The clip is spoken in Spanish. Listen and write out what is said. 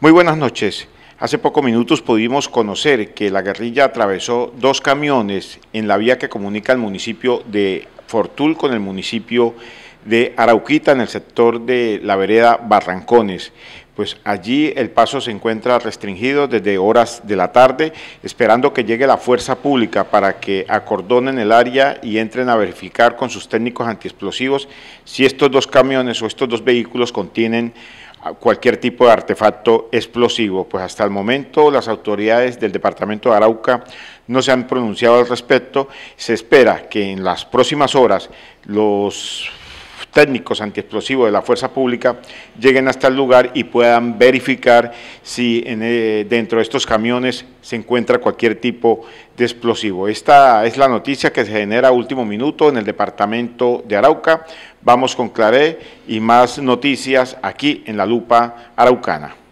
Muy buenas noches. Hace pocos minutos pudimos conocer que la guerrilla atravesó dos camiones en la vía que comunica el municipio de Fortul con el municipio de Arauquita, en el sector de la vereda Barrancones. Pues allí el paso se encuentra restringido desde horas de la tarde, esperando que llegue la fuerza pública para que acordonen el área y entren a verificar con sus técnicos antiexplosivos si estos dos camiones o estos dos vehículos contienen cualquier tipo de artefacto explosivo. Pues hasta el momento las autoridades del departamento de Arauca no se han pronunciado al respecto. Se espera que en las próximas horas los técnicos antiexplosivos de la fuerza pública lleguen hasta el lugar y puedan verificar si eh, dentro de estos camiones se encuentra cualquier tipo de explosivo. Esta es la noticia que se genera a último minuto en el departamento de Arauca. Vamos con Claré y más noticias aquí en la lupa araucana.